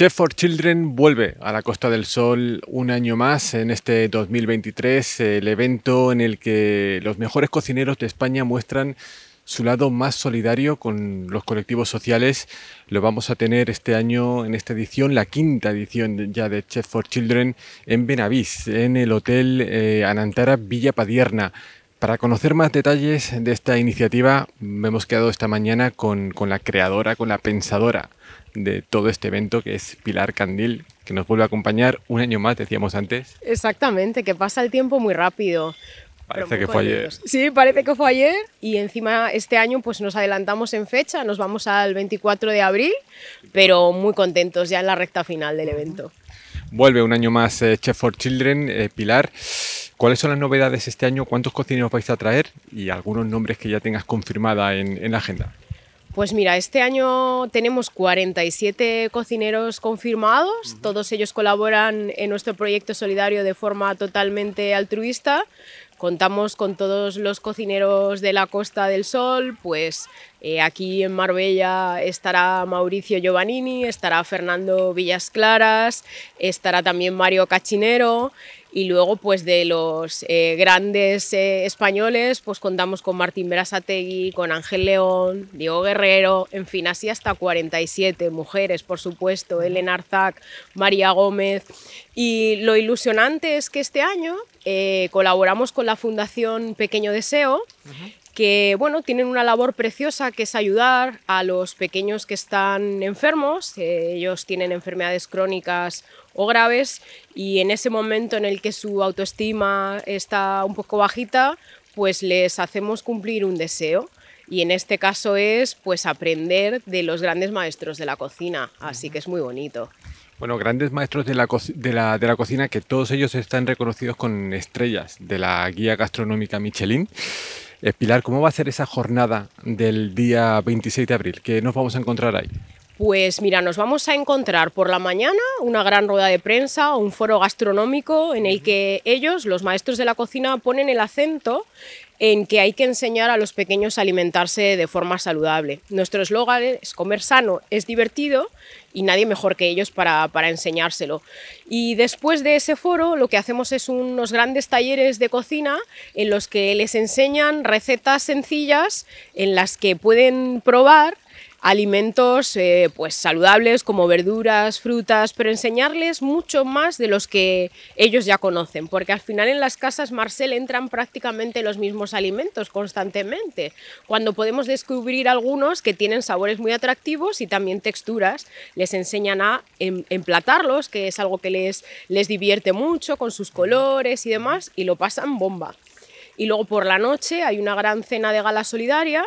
Chef for Children vuelve a la Costa del Sol un año más en este 2023, el evento en el que los mejores cocineros de España muestran su lado más solidario con los colectivos sociales. Lo vamos a tener este año en esta edición, la quinta edición ya de Chef for Children en Benavís, en el Hotel eh, Anantara Villa Padierna. Para conocer más detalles de esta iniciativa, me hemos quedado esta mañana con, la creadora, con la pensadora de todo este evento, que es Pilar Candil, que nos vuelve a acompañar un año más, decíamos antes. Exactamente, que pasa el tiempo muy rápido. Parece que fue ayer. Sí, parece que fue ayer. Y encima este año pues nos adelantamos en fecha, nos vamos al 24 de abril, pero muy contentos ya en la recta final del evento. Vuelve un año más eh, Chef for Children, eh, Pilar. ¿Cuáles son las novedades este año? ¿Cuántos cocineros vais a traer? Y algunos nombres que ya tengas confirmada en la agenda. Pues mira, este año tenemos 47 cocineros confirmados, todos ellos colaboran en nuestro proyecto solidario de forma totalmente altruista. Contamos con todos los cocineros de la Costa del Sol, pues eh, aquí en Marbella estará Mauricio Giovannini, estará Fernando Villas Claras, estará también Mario Cachinero, y luego, pues de los eh, grandes eh, españoles, pues contamos con Martín Berasategui, con Ángel León, Diego Guerrero, en fin, así hasta 47 mujeres, por supuesto, Elena Arzac, María Gómez. Y lo ilusionante es que este año eh, colaboramos con la Fundación Pequeño Deseo que bueno, tienen una labor preciosa que es ayudar a los pequeños que están enfermos, ellos tienen enfermedades crónicas o graves y en ese momento en el que su autoestima está un poco bajita, pues les hacemos cumplir un deseo y en este caso es pues aprender de los grandes maestros de la cocina, así que es muy bonito. Bueno, grandes maestros de de, la, de la, cocina que todos ellos están reconocidos con estrellas de la guía gastronómica Michelin. Eh, Pilar, ¿cómo va a ser esa jornada del día 26 de abril? ¿Qué nos vamos a encontrar ahí? Pues mira, nos vamos a encontrar por la mañana una gran rueda de prensa, un foro gastronómico en el que ellos, los maestros de la cocina, ponen el acento en que hay que enseñar a los pequeños a alimentarse de forma saludable. Nuestro eslogan es comer sano es divertido y nadie mejor que ellos para, para, enseñárselo. Y después de ese foro lo que hacemos es unos grandes talleres de cocina en los que les enseñan recetas sencillas en las que pueden probar alimentos eh, pues saludables como verduras, frutas, pero enseñarles mucho más de los que ellos ya conocen, porque al final en las casas Marcel entran prácticamente los mismos alimentos constantemente, cuando podemos descubrir algunos que tienen sabores muy atractivos y también texturas, les enseñan a em, emplatarlos, que es algo que les, les divierte mucho con sus colores y demás, y lo pasan bomba. Y luego por la noche hay una gran cena de gala solidaria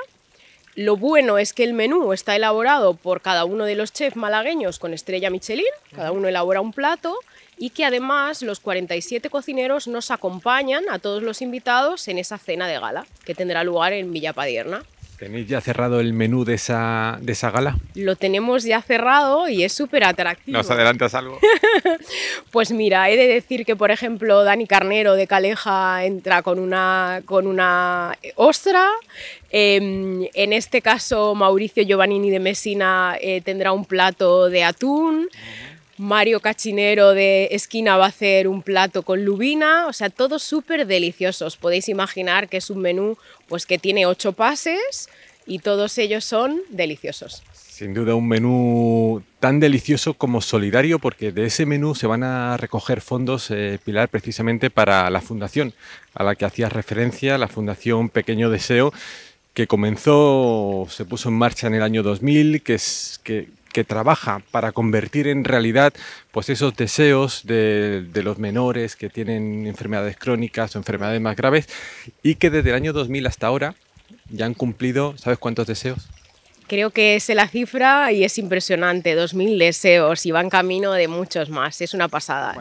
lo bueno es que el menú está elaborado por cada uno de los chefs malagueños con estrella Michelin, cada uno elabora un plato y que además los 47 cocineros nos acompañan a todos los invitados en esa cena de gala que tendrá lugar en Villa Padierna. ¿Tenéis ya cerrado el menú de esa, de esa gala? Lo tenemos ya cerrado y es súper atractivo. ¿Nos adelantas algo? pues mira, he de decir que, por ejemplo, Dani Carnero de Caleja entra con una, con una ostra. Em, en este caso, Mauricio Giovannini de Messina eh, tendrá un plato de atún. Mario Cachinero de Esquina va a hacer un plato con lubina, o sea, todos súper deliciosos. podéis imaginar que es un menú pues que tiene ocho pases y todos ellos son deliciosos. Sin duda un menú tan delicioso como solidario porque de ese menú se van a recoger fondos, eh, Pilar, precisamente para la fundación a la que hacías referencia, la Fundación Pequeño Deseo, que comenzó, se puso en marcha en el año 2000, que, es, que que trabaja para convertir en realidad pues esos deseos de, los menores que tienen enfermedades crónicas o enfermedades más graves y que desde el año 2000 hasta ahora ya han cumplido, ¿sabes cuántos deseos? Creo que es la cifra y es impresionante, 2.000 deseos y van camino de muchos más, es una pasada.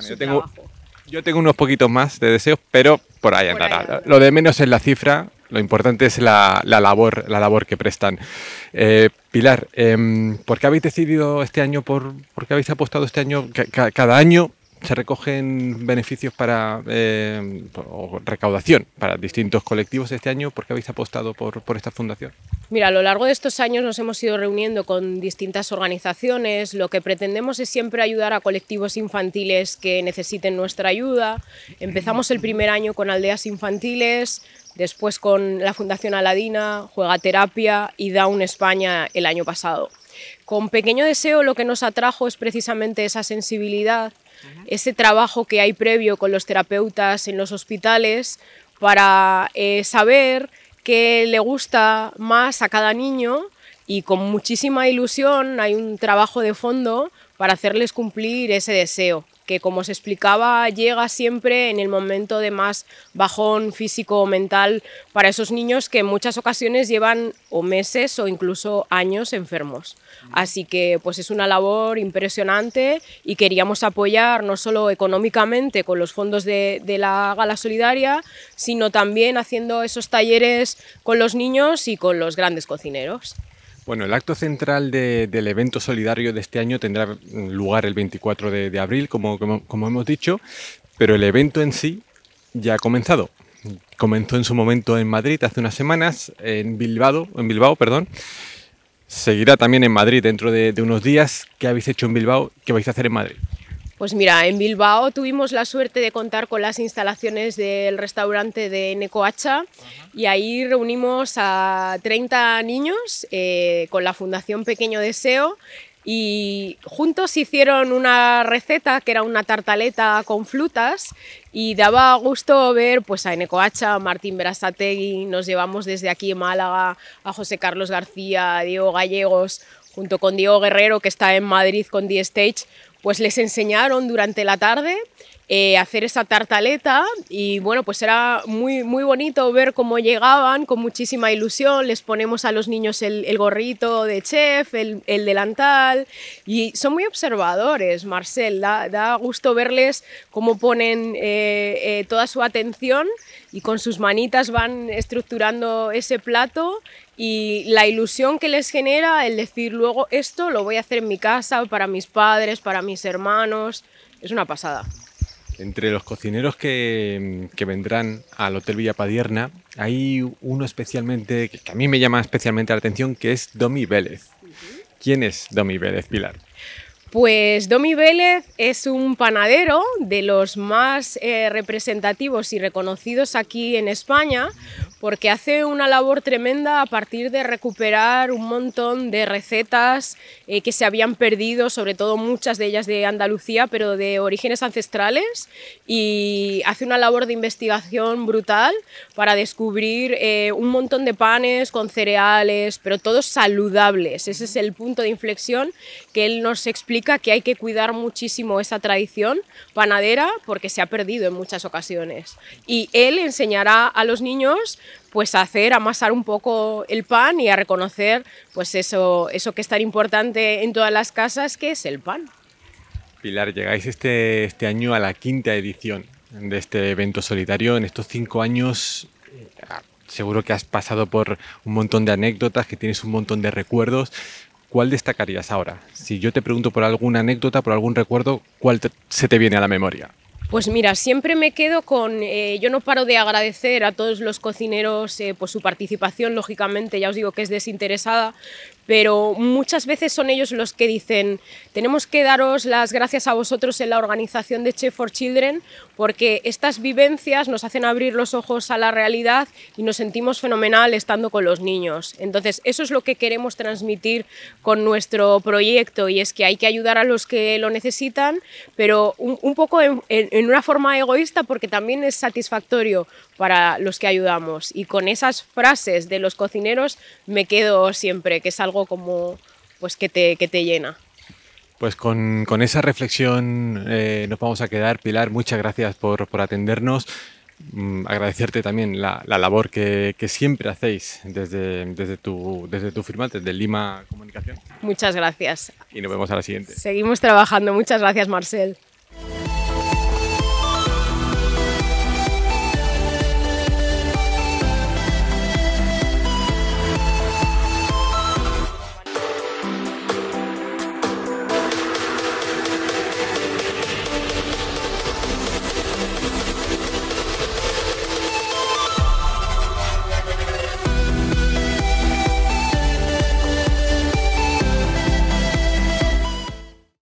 yo, tengo, unos poquitos más de deseos, pero por ahí, Lo de menos es la cifra lo importante es la, la labor, la labor que prestan. Eh, Pilar, em, ¿por qué habéis decidido este año, por, por qué habéis apostado este año, cada año se recogen beneficios para eh, recaudación para distintos colectivos este año. porque habéis apostado por, por, esta fundación? Mira, a lo largo de estos años nos hemos ido reuniendo con distintas organizaciones. Lo que pretendemos es siempre ayudar a colectivos infantiles que necesiten nuestra ayuda. Empezamos el primer año con aldeas infantiles, después con la Fundación Aladina, Juega Terapia y Down España el año pasado. Con Pequeño Deseo lo que nos atrajo es precisamente esa sensibilidad, ese trabajo que hay previo con los terapeutas en los hospitales para eh, saber qué le gusta más a cada niño y con muchísima ilusión hay un trabajo de fondo para hacerles cumplir ese deseo, que como se explicaba llega siempre en el momento de más bajón físico o mental para esos niños que en muchas ocasiones llevan o meses o incluso años enfermos. Mm. Así que pues es una labor impresionante y queríamos apoyar no solo económicamente con los fondos de, de la Gala Solidaria, sino también haciendo esos talleres con los niños y con los grandes cocineros. Bueno, el acto central del evento solidario de este año tendrá lugar el 24 de, abril, como, hemos dicho, pero el evento en sí ya ha comenzado. Comenzó en su momento en Madrid hace unas semanas, en Bilbao, en Bilbao, perdón. Seguirá también en Madrid dentro de unos días. ¿Qué habéis hecho en Bilbao? ¿Qué vais a hacer en Madrid? Pues mira, en Bilbao tuvimos la suerte de contar con las instalaciones del restaurante de Necoacha y ahí reunimos a 30 niños eh, con la Fundación Pequeño Deseo y juntos hicieron una receta que era una tartaleta con frutas y daba gusto ver pues, a Necoacha, a Martín Berasategui, nos llevamos desde aquí en Málaga a José Carlos García, a Diego Gallegos, junto con Diego Guerrero que está en Madrid con The Stage, pues les enseñaron durante la tarde eh, hacer esa tartaleta y bueno, pues era muy, muy bonito ver cómo llegaban con muchísima ilusión, les ponemos a los niños el, gorrito de chef, el, delantal y son muy observadores, Marcel, da, gusto verles cómo ponen eh, eh, toda su atención y con sus manitas van estructurando ese plato y la ilusión que les genera el decir luego esto lo voy a hacer en mi casa, para mis padres, para mis hermanos, es una pasada. Entre los cocineros que, vendrán al Hotel Villa Padierna, hay uno especialmente que, que a mí me llama especialmente la atención, que es Domi Vélez. ¿Quién es Domi Vélez, Pilar? Pues Domi Vélez es un panadero de los más eh, representativos y reconocidos aquí en España porque hace una labor tremenda a partir de recuperar un montón de recetas eh, que se habían perdido, sobre todo muchas de ellas de Andalucía, pero de orígenes ancestrales, y hace una labor de investigación brutal para descubrir eh, un montón de panes con cereales, pero todos saludables. Ese es el punto de inflexión que él nos explica que hay que cuidar muchísimo esa tradición panadera porque se ha perdido en muchas ocasiones. Y él enseñará a los niños pues a hacer, amasar un poco el pan y a reconocer pues eso, eso que es tan importante en todas las casas que es el pan. Pilar, llegáis este, este año a la quinta edición de este evento solitario. En estos cinco años eh, seguro que has pasado por un montón de anécdotas, que tienes un montón de recuerdos. ¿cuál destacarías ahora? Si yo te pregunto por alguna anécdota, por algún recuerdo, ¿cuál se te viene a la memoria? Pues mira, siempre me quedo con, eh, yo no paro de agradecer a todos los cocineros eh, por su participación, lógicamente, ya os digo que es desinteresada, pero muchas veces son ellos los que dicen, tenemos que daros las gracias a vosotros en la organización de Chef for Children, porque estas vivencias nos hacen abrir los ojos a la realidad y nos sentimos fenomenal estando con los niños. Entonces, eso es lo que queremos transmitir con nuestro proyecto y es que hay que ayudar a los que lo necesitan, pero un, poco en, una forma egoísta, porque también es satisfactorio para los que ayudamos. Y con esas frases de los cocineros me quedo siempre, que es algo como pues que te, que te llena. Pues con, esa reflexión eh, nos vamos a quedar. Pilar, muchas gracias por, atendernos. Mm, agradecerte también la, labor que, siempre hacéis desde, desde, tu, desde tu firma, desde Lima Comunicación. Muchas gracias. Y nos vemos a la siguiente. Seguimos trabajando. Muchas gracias, Marcel.